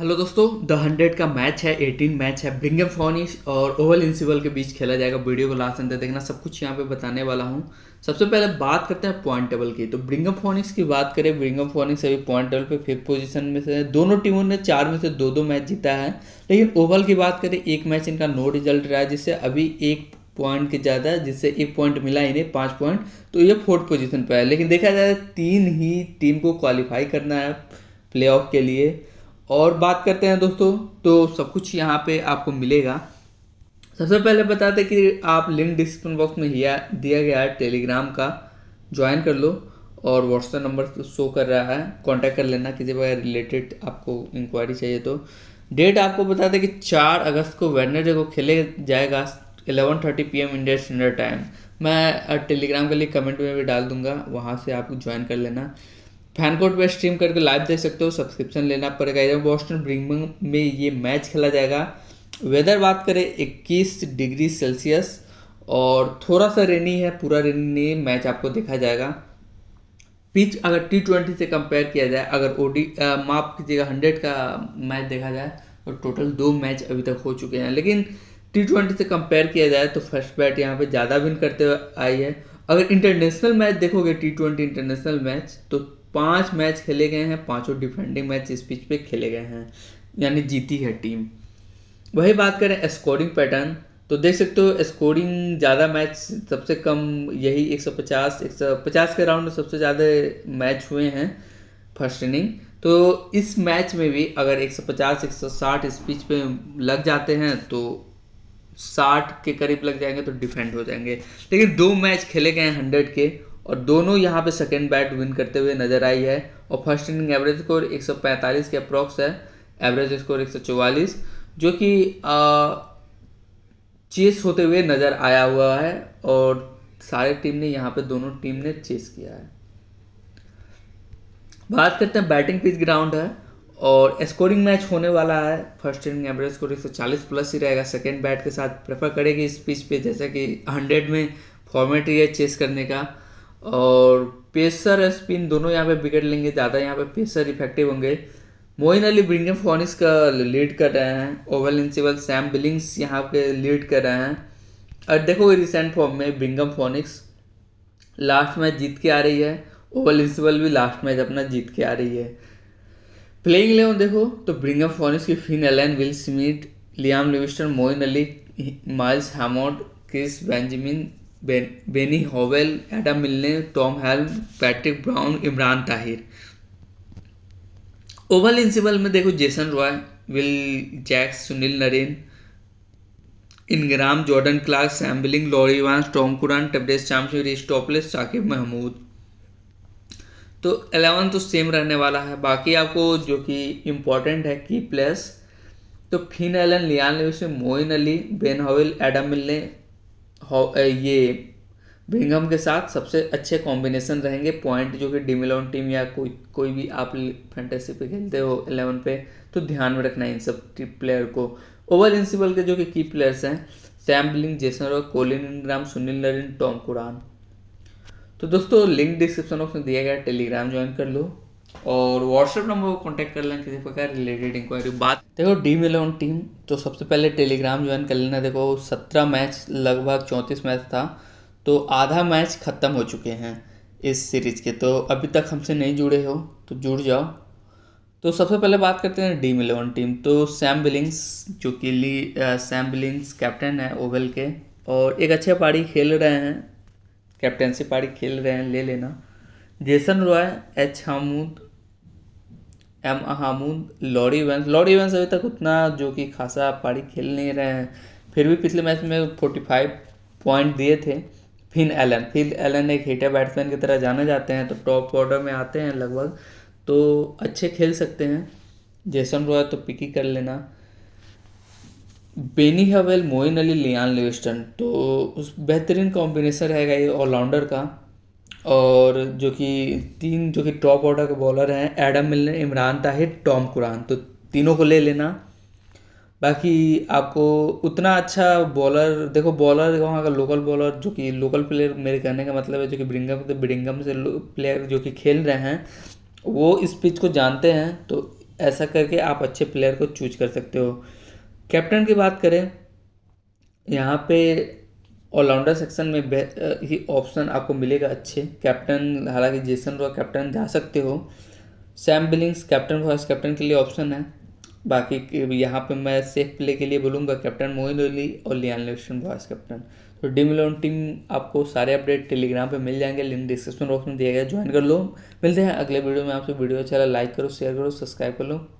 hello दोस्तों the hundred का match है एटीन मैच है ब्रिंगम फॉनिश और ओवल इंसिवल के बीच खेला जाएगा वीडियो को लास्ट अंदर देखना सब कुछ यहाँ पे बताने वाला हूँ सबसे पहले बात करते हैं पॉइंट टेबल की तो ब्रिंगम फॉनिक्स की बात करें ब्रिंगम फॉनिक्स अभी पॉइंट टेबल पे फिफ्थ पोजीशन में से दोनों टीमों ने चार में से दो दो मैच जीता है लेकिन ओवल की बात करें एक मैच इनका नो रिजल्ट रहा है जिससे अभी एक पॉइंट के ज़्यादा जिससे एक पॉइंट मिला इन्हें पाँच पॉइंट तो ये फोर्थ पोजिशन पर है लेकिन देखा जाए तीन ही टीम को क्वालिफाई करना है प्ले के लिए और बात करते हैं दोस्तों तो सब कुछ यहाँ पे आपको मिलेगा सबसे पहले बताते कि आप लिंक डिस्क्रिप्शन बॉक्स में दिया दिया गया टेलीग्राम का ज्वाइन कर लो और व्हाट्सएप नंबर तो शो कर रहा है कांटेक्ट कर लेना किसी वगैरह रिलेटेड आपको इंक्वायरी चाहिए तो डेट आपको बता दें कि चार अगस्त को वेडनेसडे को खेले जाएगा eleven thirty P M India standard time मैं टेलीग्राम के लिए कमेंट में भी डाल दूंगा वहाँ से आप ज्वाइन कर लेना फैनकोट पर स्ट्रीम करके लाइव देख सकते हो सब्सक्रिप्शन लेना पड़ेगा इधर बॉस्टन ब्रिंगमिंग में ये मैच खेला जाएगा वेदर बात करें 21 डिग्री सेल्सियस और थोड़ा सा रेनी है पूरा रेनी मैच आपको देखा जाएगा पिच अगर टी ट्वेंटी से कंपेयर किया जाए अगर ओ डी माफ कीजिएगा हंड्रेड का मैच देखा जाए तो टोटल दो मैच अभी तक हो चुके हैं लेकिन टी ट्वेंटी से कंपेयर किया जाए तो फर्स्ट बैट यहाँ पे ज़्यादा विन करते हुए आई है अगर इंटरनेशनल मैच देखोगे टी ट्वेंटी इंटरनेशनल मैच तो पांच मैच खेले गए हैं पांचों डिफेंडिंग मैच इस पिच पे खेले गए हैं यानी जीती है टीम वही बात करें स्कोरिंग पैटर्न तो देख सकते हो स्कोरिंग ज़्यादा मैच सबसे कम यही 150 150 के राउंड में सबसे ज़्यादा मैच हुए हैं फर्स्ट इनिंग तो इस मैच में भी अगर 150 160 इस पिच पे लग जाते हैं तो 60 के करीब लग जाएंगे तो डिफेंड हो जाएंगे लेकिन दो मैच खेले गए हैं हंड्रेड के और दोनों यहाँ पे सेकेंड बैट विन करते हुए नजर आई है और फर्स्ट इनिंग एवरेज स्कोर 145 के अप्रॉक्स है एवरेज स्कोर 144 जो कि चेस होते हुए नज़र आया हुआ है और सारे टीम ने यहाँ पे दोनों टीम ने चेस किया है बात करते हैं बैटिंग पिच ग्राउंड है और स्कोरिंग मैच होने वाला है first inning average score 140 plus ही रहेगा सेकेंड बैट के साथ प्रेफर करेगी इस पिच पे जैसे कि 100 में फॉर्मेट ही है चेस करने का और पेसर स्पिन दोनों यहाँ पे विकेट लेंगे ज़्यादा यहाँ पे पेसर इफेक्टिव होंगे मोइन अली ब्रिंगम फॉनिस का लीड कर रहे हैं ओवल इंसिबल सैम बिलिंग्स यहाँ पे लीड कर रहे हैं और देखो रिसेंट फॉर्म में ब्रिंगम फॉनिक्स लास्ट मैच जीत के आ रही है ओवल इंसिबल भी लास्ट मैच अपना जीत के आ रही है प्लेइंग इलेवन देखो तो ब्रिंगम फॉनिक्स की Finn Allen Will Smith Liam Livingstone Moeen Ali Miles Hammond Chris Benjamin Benny Howell Adam Milne Tom Helm Patrick Brown Imran Tahir Oval Invincibles में देखो Jason Roy Will Jacks Sunil Narine Ingram Jordan Clarke Sam Billings Laurie Evans Tom Curran टबडेस Reece Topley Saqib Mahmood तो eleven तो same रहने वाला है बाकी आपको जो कि इम्पोर्टेंट है की प्लेस तो Finn Allen Liam Lewis Moeen Ali Ben Howell Adam Milne ये ब्रिंगम के साथ सबसे अच्छे कॉम्बिनेशन रहेंगे पॉइंट जो कि डिमिलोन टीम या कोई कोई भी आप फैंटेसी पे खेलते हो एलेवन पे तो ध्यान में रखना है इन सब प्लेयर को ओवर इंसिबल के जो कि की प्लेयर्स हैं Sam Jason Roy Colin Ingram Sunil Narine Tom Curran तो दोस्तों लिंक डिस्क्रिप्शन बॉक्स में दिया गया टेलीग्राम ज्वाइन कर लो और व्हाट्सएप नंबर को कॉन्टैक्ट कर लेना किसी प्रकार रिलेटेड इंक्वायरी बात देखो डी इलेवन टीम तो सबसे पहले टेलीग्राम ज्वाइन कर लेना देखो सत्रह मैच लगभग चौंतीस मैच था तो आधा मैच ख़त्म हो चुके हैं इस सीरीज़ के तो अभी तक हमसे नहीं जुड़े हो तो जुड़ जाओ तो सबसे पहले बात करते हैं डीम इलेवन टीम तो सैम बिलिंग्स जो कि ली सैम बिलिंग्स कैप्टन है ओवल के और एक अच्छे पारी खेल रहे हैं कैप्टनसी पारी खेल रहे हैं ले लेना जेसन रॉय एच हामूद एम हामूद लॉरी वेंस लॉरी वेंस अभी तक उतना जो कि खासा पारी खेल नहीं रहे हैं फिर भी पिछले मैच में फोर्टी फाइव पॉइंट दिए थे फिन एलन फिन एलन एक हिटर बैट्समैन की तरह जाने जाते हैं तो टॉप ऑर्डर में आते हैं लगभग तो अच्छे खेल सकते हैं जेसन रॉय तो पिक ही कर लेना Benny Howell Moeen Ali Liam Livingstone तो उस बेहतरीन कॉम्बिनेशन रहेगा ये ऑलराउंडर का और जो कि तीन जो कि टॉप ऑर्डर के बॉलर हैं Adam Milne Imran Tahir Tom Curran तो तीनों को ले लेना बाकी आपको उतना अच्छा बॉलर देखो बॉलर वहाँ का लोकल बॉलर जो कि लोकल प्लेयर मेरे कहने का मतलब है जो कि ब्रिंगम तो ब्रिंगम से प्लेयर जो कि खेल रहे हैं वो इस पिच को जानते हैं तो ऐसा करके आप अच्छे प्लेयर को चूज कर सकते हो कैप्टन की बात करें यहाँ पे ऑलराउंडर सेक्शन में ही ऑप्शन आपको मिलेगा अच्छे कैप्टन हालांकि जेसन रॉ कैप्टन जा सकते हो Sam Billings captain vice captain के लिए ऑप्शन है बाकी यहाँ पे मैं सेफ प्ले के लिए बोलूँगा कैप्टन मोइन अली और लियान लिस्टन वाइस कैप्टन तो डीम टीम आपको सारे अपडेट टेलीग्राम पे मिल जाएंगे लिंक डिस्क्रिप्शन बॉक्स में दिया गया ज्वाइन कर लो मिलते हैं अगले वीडियो में आपसे वीडियो अच्छा लाइक करो शेयर करो सब्सक्राइब कर लो